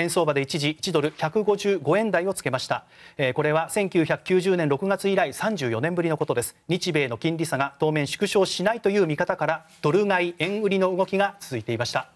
円相場で一時1ドル155円台をつけました、えー、これは1990年6月以来34年ぶりのことです日米の金利差が当面縮小しないという見方からドル買い円売りの動きが続いていました